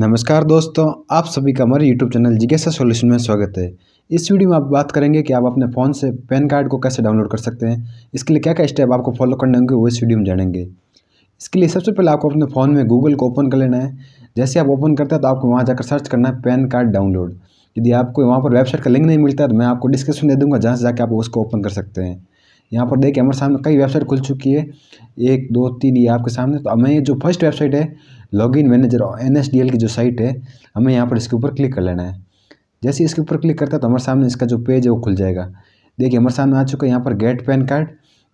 नमस्कार दोस्तों आप सभी का हमारे यूट्यूब चैनल जिज्ञासा सॉल्यूशन में स्वागत है इस वीडियो में आप बात करेंगे कि आप अपने फ़ोन से पैन कार्ड को कैसे डाउनलोड कर सकते हैं इसके लिए क्या क्या स्टेप आपको फॉलो करने होंगे वो इस वीडियो में जानेंगे इसके लिए सबसे पहले आपको अपने फ़ोन में गूगल को ओपन कर लेना है जैसे आप ओपन करते हैं तो आपको वहाँ जाकर सर्च करना है पैन कार्ड डाउनलोड यदि आपको वहाँ पर वेबसाइट का लिंक नहीं मिलता है तो मैं आपको डिस्क्रिप्शन दे दूँगा जहाँ से जाकर आप उसको ओपन कर सकते हैं यहाँ पर देखिए हमारे सामने कई वेबसाइट खुल चुकी है एक दो तीन ये आपके सामने तो हमें जो फर्स्ट वेबसाइट है लॉगिन मैनेजर एन की जो साइट है हमें यहाँ पर इसके ऊपर क्लिक कर लेना है जैसे इसके ऊपर क्लिक करता है तो हमारे सामने इसका जो पेज है वो खुल जाएगा देखिए हमारे सामने आ चुका है यहाँ पर गेट पैन कार्ड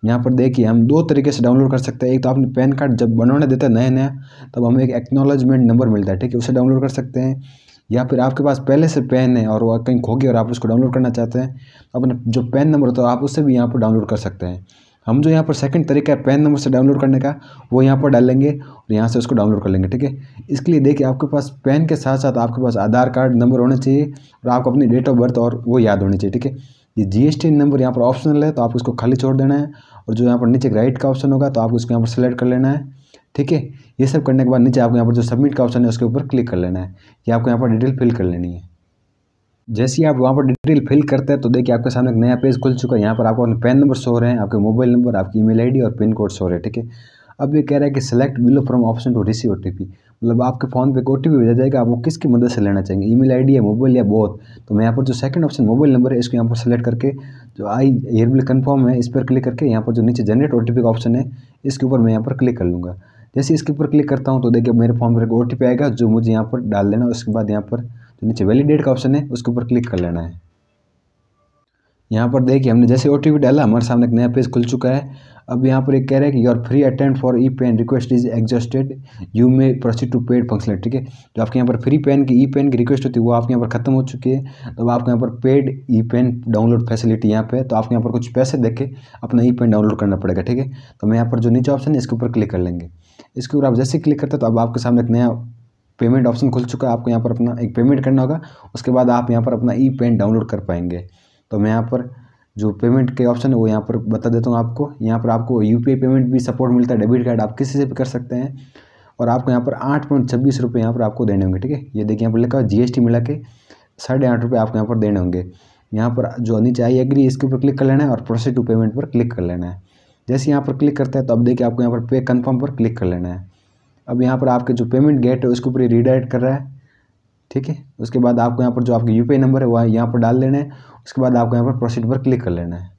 यहाँ पर देखिए हम दो तरीके से डाउनलोड कर सकते हैं एक तो आपने पैन कार्ड जब बनाने देता है नया नया तब हमें एक एक्नोलॉजमेंट नंबर मिलता है ठीक है उसे डाउनलोड कर सकते हैं या फिर आपके पास पहले से पेन है और वो कहीं खो गया और आप उसको डाउनलोड करना चाहते हैं तो अपना जो पेन नंबर होता है तो आप उससे भी यहाँ पर डाउनलोड कर सकते हैं हम जो यहाँ पर सेकंड तरीका है पेन नंबर से डाउनलोड करने का वो यहाँ पर डाल लेंगे और यहाँ से उसको डाउनलोड कर लेंगे ठीक है इसके लिए देखिए आपके पास पेन के साथ साथ आपके पास आधार कार्ड नंबर होना चाहिए और आपको अपनी डेट ऑफ बर्थ और वो याद होनी चाहिए ठीक है ये टी नंबर यहाँ पर ऑप्शनल है तो आपको इसको खाली छोड़ देना है और जो यहाँ पर नीचे राइट का ऑप्शन होगा तो आपको इसको यहाँ पर सेलेक्ट कर लेना है ठीक है ये सब करने के बाद नीचे आपको यहाँ पर जो सबमिट का ऑप्शन है उसके ऊपर क्लिक कर लेना है या आपको यहाँ पर डिटेल फिल कर लेनी है जैसे ही आप वहाँ पर डिटेल फिल करते हैं तो देखिए आपके सामने एक नया पेज खुल चुका है यहाँ पर आपको पेन नंबर शो रहे हैं आपके मोबाइल नंबर आपकी ईमेल आईडी और पिन कोड शो रहे हैं ठीक है अब ये कह रहा है कि select below from option to receive ओ मतलब आपके फ़ोन पे एक ओ भेजा जाएगा आप वो किसकी मदद से लेना चाहेंगे ई मेल या मोबाइल या बहुत तो मैं यहाँ पर जो सेकंड ऑप्शन मोबाइल नंबर है इसको यहाँ पर सेलेक्ट करके जो आई बिल कन्फर्म है इस पर क्लिक करके यहाँ पर जो नीचे जनरेट ओ का ऑप्शन है इसके ऊपर मैं यहाँ पर क्लिक कर लूँगा जैसे इसके ऊपर क्लिक करता हूँ तो देखिए मेरे फ़ोन पर एक ओ आएगा जो मुझे यहाँ पर डाल देना उसके बाद यहाँ पर तो नीचे वैलिडेट का ऑप्शन है उसके ऊपर क्लिक कर लेना है यहाँ पर देखिए हमने जैसे ओ डाला हमारे सामने एक नया पेज खुल चुका है अब यहाँ पर एक कह रहा है कि your free attend for e PAN request is exhausted you may proceed to paid function ठीक है जो तो आपके यहाँ पर फ्री पेन की ई पेन की रिक्वेस्ट होती है वो आपके यहाँ पर खत्म हो चुकी है तो आपके यहाँ पर paid e PAN download facility यहाँ पे तो आपके यहाँ पर कुछ पैसे के अपना ई पेन डाउनलोड करना पड़ेगा ठीक है तो हम यहाँ पर जो नीचे ऑप्शन है इसके ऊपर क्लिक कर लेंगे इसके ऊपर आप जैसे क्लिक करते हैं तो अब आपके सामने एक नया पेमेंट ऑप्शन खुल चुका है आपको यहाँ पर अपना एक पेमेंट करना होगा उसके बाद आप यहाँ पर अपना ई पेन डाउनलोड कर पाएंगे तो मैं यहाँ पर जो पेमेंट के ऑप्शन है वो यहाँ पर बता देता हूँ आपको यहाँ पर आपको यू पेमेंट भी सपोर्ट मिलता है डेबिट कार्ड आप किसी से भी कर सकते हैं और आपको यहाँ पर आठ पॉइंट छब्बीस रुपये यहाँ पर आपको देने होंगे ठीक है ये देखिए यहाँ पर लिखा जी टी मिला के साढ़े आठ रुपये आपको यहाँ पर देने होंगे यहाँ पर जो नीचे आई एग्री इसके ऊपर क्लिक कर लेना है और प्रोसेस टू पेमेंट पर क्लिक कर लेना है जैसे यहाँ पर क्लिक करते हैं तो अब देखिए आपको यहाँ पर पे कन्फर्म पर क्लिक कर लेना है अब यहाँ पर आपके जो पेमेंट गेट है उसके ऊपर रीडायरेक्ट कर रहा है ठीक है उसके बाद आपको यहाँ पर जो आपके यू नंबर है वह यहाँ पर डाल लेना है उसके बाद आपको यहाँ पर प्रोसीड पर क्लिक कर लेना है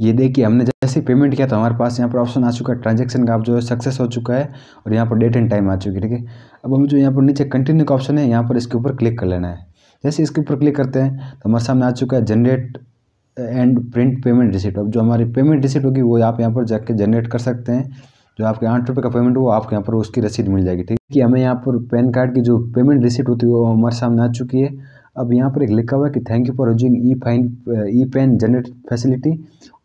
ये देखिए हमने जैसे पेमेंट किया तो हमारे पास यहाँ पर ऑप्शन आ चुका है ट्रांजेक्शन का आप जो है सक्सेस हो चुका है और यहाँ पर डेट एंड टाइम आ चुकी है ठीक है अब हम जो यहाँ पर नीचे कंटिन्यू का ऑप्शन है यहाँ पर इसके ऊपर क्लिक कर लेना है जैसे इसके ऊपर क्लिक करते हैं तो हमारे सामने आ चुका है generate and print payment receipt अब जो हमारी पेमेंट रिसिप्ट होगी वो आप यहाँ पर जाके जनरेट कर सकते हैं जो आपके आठ रुपये का पेमेंट हुआ आपके यहाँ पर उसकी रसीद मिल जाएगी ठीक है कि हमें यहाँ पर पैन कार्ड की जो पेमेंट रिसीट होती है वो हमारे सामने आ चुकी है अब यहाँ पर एक लिखा हुआ है कि thank you for using e fine e PAN generate facility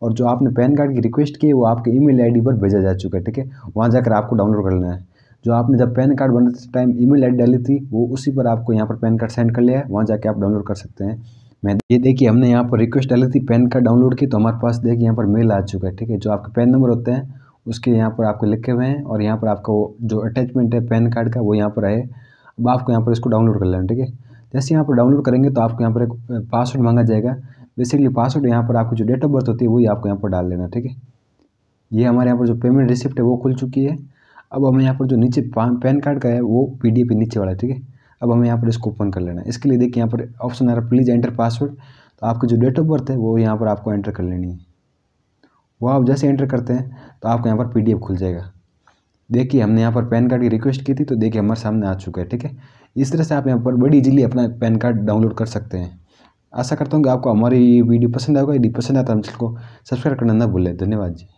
और जो आपने पैन कार्ड की रिक्वेस्ट की वो आपके ईमेल आईडी पर भेजा जा चुका है ठीक है वहाँ जाकर आपको डाउनलोड कर लेना है जो आपने जब पैन कार्ड बनाते टाइम ईमेल आईडी डाली थी वो उसी पर आपको यहाँ पर पैन कार्ड सेंड कर लिया है वहाँ जाकर आप डाउनलोड कर सकते हैं मैं ये देखिए हमने यहाँ पर रिक्वेस्ट डाली थी पैन कार्ड डाउनलोड की तो हमारे पास देखिए यहाँ पर मेल आ चुका है ठीक है जो आपके पैन नंबर होते हैं उसके यहाँ पर आपको लिखे हुए हैं और यहाँ पर आपको जो अटैचमेंट है पैन कार्ड का वो यहाँ पर है अब आपको यहाँ पर इसको डाउनलोड कर लेना ठीक है जैसे यहाँ पर डाउनलोड करेंगे तो आपको यहाँ पर एक पासवर्ड मांगा जाएगा बेसिकली पासवर्ड यहाँ पर आपकी जो डेट ऑफ बर्थ होती है वही आपको यहाँ पर डाल देना ठीक है ये हमारे यहाँ पर जो पेमेंट रिसिप्ट है वो खुल चुकी है अब हमें यहाँ पर जो नीचे पैन कार्ड का है वो पी डी नीचे वाला है ठीक है अब हमें यहाँ पर इसको ओपन कर लेना है इसके लिए देखिए यहाँ पर ऑप्शन आ रहा है प्लीज़ एंटर पासवर्ड तो आपकी जो डेट ऑफ बर्थ है वो यहाँ पर आपको एंटर कर लेनी है वो आप जैसे एंटर करते हैं तो आपको यहाँ पर पी खुल जाएगा देखिए हमने यहाँ पर पैन कार्ड की रिक्वेस्ट की थी तो देखिए हमारे सामने आ चुका है ठीक है इस तरह से आप यहाँ पर बड़ी इजीली अपना पैन कार्ड डाउनलोड कर सकते हैं आशा करता हूँ कि आपको हमारी ये वीडियो पसंद आएगा यदि पसंद आता है तो हम इसको सब्सक्राइब करना ना भूलें धन्यवाद जी